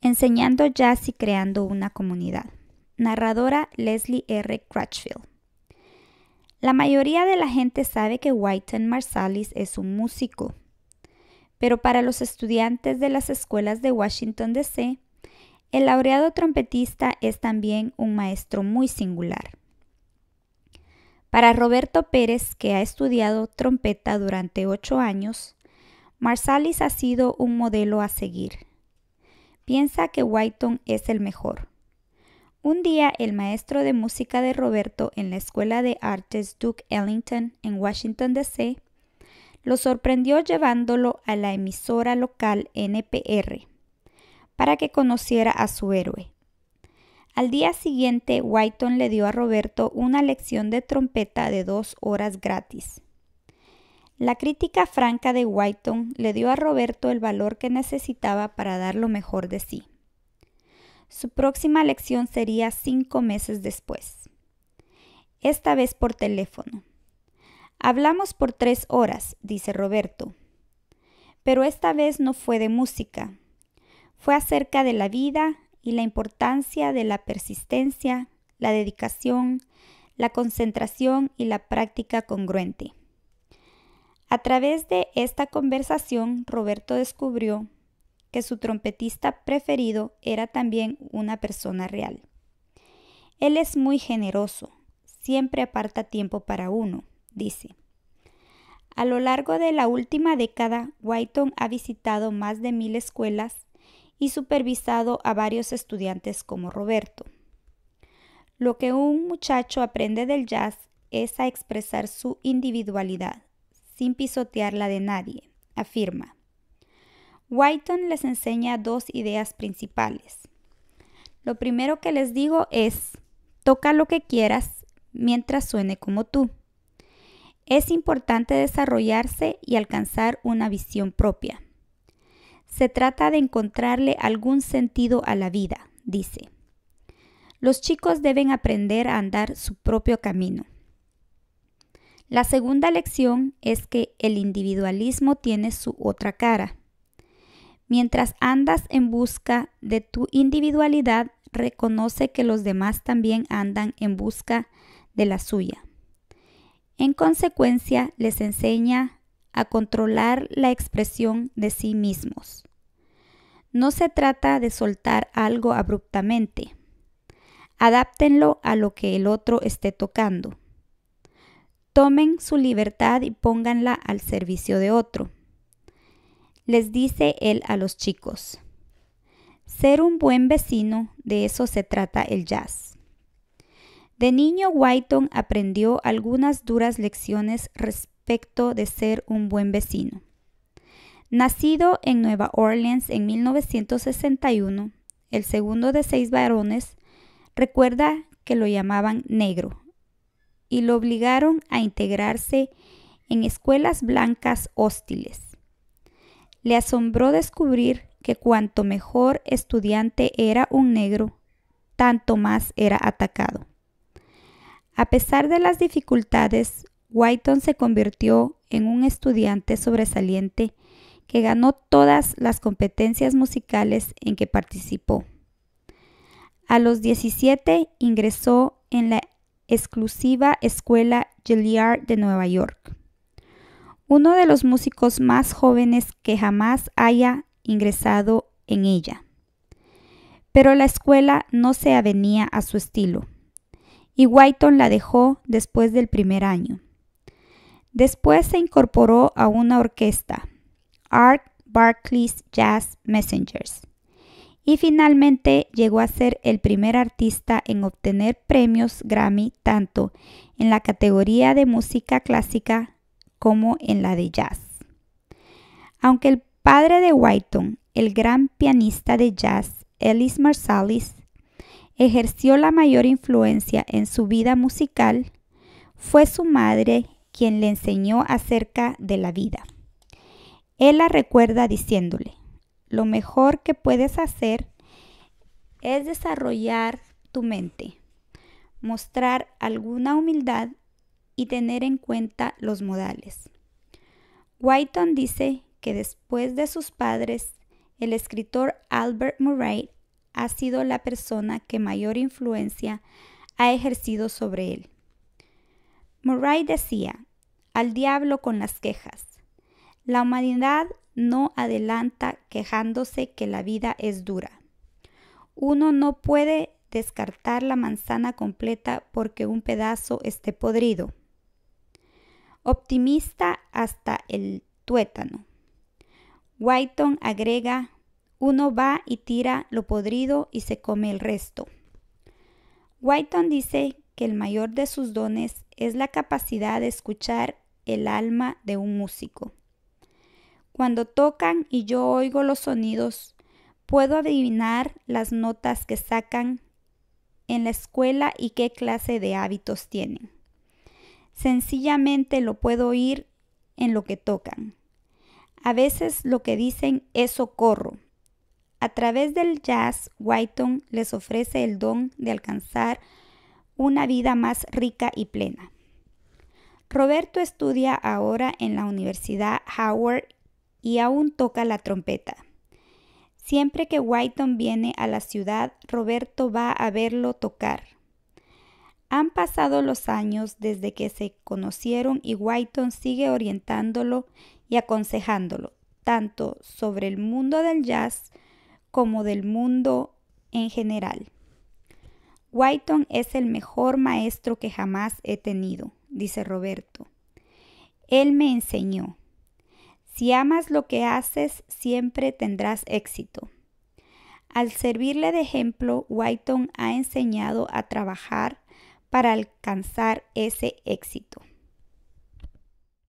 enseñando jazz y creando una comunidad. Narradora Leslie R. Crutchfield. La mayoría de la gente sabe que Whiten Marsalis es un músico, pero para los estudiantes de las escuelas de Washington, D.C., el laureado trompetista es también un maestro muy singular. Para Roberto Pérez, que ha estudiado trompeta durante ocho años, Marsalis ha sido un modelo a seguir piensa que Whitton es el mejor. Un día el maestro de música de Roberto en la Escuela de Artes Duke Ellington en Washington, D.C., lo sorprendió llevándolo a la emisora local NPR para que conociera a su héroe. Al día siguiente, Whiton le dio a Roberto una lección de trompeta de dos horas gratis. La crítica franca de Whiton le dio a Roberto el valor que necesitaba para dar lo mejor de sí. Su próxima lección sería cinco meses después. Esta vez por teléfono. Hablamos por tres horas, dice Roberto. Pero esta vez no fue de música. Fue acerca de la vida y la importancia de la persistencia, la dedicación, la concentración y la práctica congruente. A través de esta conversación, Roberto descubrió que su trompetista preferido era también una persona real. Él es muy generoso, siempre aparta tiempo para uno, dice. A lo largo de la última década, Whiton ha visitado más de mil escuelas y supervisado a varios estudiantes como Roberto. Lo que un muchacho aprende del jazz es a expresar su individualidad, sin pisotear la de nadie, afirma. Whiton les enseña dos ideas principales. Lo primero que les digo es, toca lo que quieras mientras suene como tú. Es importante desarrollarse y alcanzar una visión propia. Se trata de encontrarle algún sentido a la vida, dice. Los chicos deben aprender a andar su propio camino. La segunda lección es que el individualismo tiene su otra cara. Mientras andas en busca de tu individualidad, reconoce que los demás también andan en busca de la suya. En consecuencia, les enseña a controlar la expresión de sí mismos. No se trata de soltar algo abruptamente. Adáptenlo a lo que el otro esté tocando. Tomen su libertad y pónganla al servicio de otro. Les dice él a los chicos. Ser un buen vecino, de eso se trata el jazz. De niño, Whiton aprendió algunas duras lecciones respecto de ser un buen vecino. Nacido en Nueva Orleans en 1961, el segundo de seis varones, recuerda que lo llamaban negro y lo obligaron a integrarse en escuelas blancas hostiles. Le asombró descubrir que cuanto mejor estudiante era un negro, tanto más era atacado. A pesar de las dificultades, Whiton se convirtió en un estudiante sobresaliente que ganó todas las competencias musicales en que participó. A los 17 ingresó en la exclusiva escuela Juilliard de Nueva York. Uno de los músicos más jóvenes que jamás haya ingresado en ella. Pero la escuela no se avenía a su estilo, y Whiton la dejó después del primer año. Después se incorporó a una orquesta, Art Barclays Jazz Messengers, y finalmente llegó a ser el primer artista en obtener premios Grammy tanto en la categoría de música clásica como en la de jazz. Aunque el padre de Whiton, el gran pianista de jazz Ellis Marsalis, ejerció la mayor influencia en su vida musical, fue su madre quien le enseñó acerca de la vida. Él la recuerda diciéndole, lo mejor que puedes hacer es desarrollar tu mente, mostrar alguna humildad y tener en cuenta los modales. Whiton dice que después de sus padres, el escritor Albert Murray ha sido la persona que mayor influencia ha ejercido sobre él. Murray decía, al diablo con las quejas. La humanidad no adelanta quejándose que la vida es dura. Uno no puede descartar la manzana completa porque un pedazo esté podrido. Optimista hasta el tuétano. Whiton agrega, uno va y tira lo podrido y se come el resto. Whiton dice que el mayor de sus dones es la capacidad de escuchar el alma de un músico. Cuando tocan y yo oigo los sonidos, puedo adivinar las notas que sacan en la escuela y qué clase de hábitos tienen. Sencillamente lo puedo oír en lo que tocan. A veces lo que dicen es socorro. A través del jazz, Whiton les ofrece el don de alcanzar una vida más rica y plena. Roberto estudia ahora en la Universidad Howard y aún toca la trompeta. Siempre que Whiton viene a la ciudad, Roberto va a verlo tocar. Han pasado los años desde que se conocieron y Whiton sigue orientándolo y aconsejándolo, tanto sobre el mundo del jazz como del mundo en general. Whiton es el mejor maestro que jamás he tenido, dice Roberto. Él me enseñó. Si amas lo que haces, siempre tendrás éxito. Al servirle de ejemplo, Whiton ha enseñado a trabajar para alcanzar ese éxito.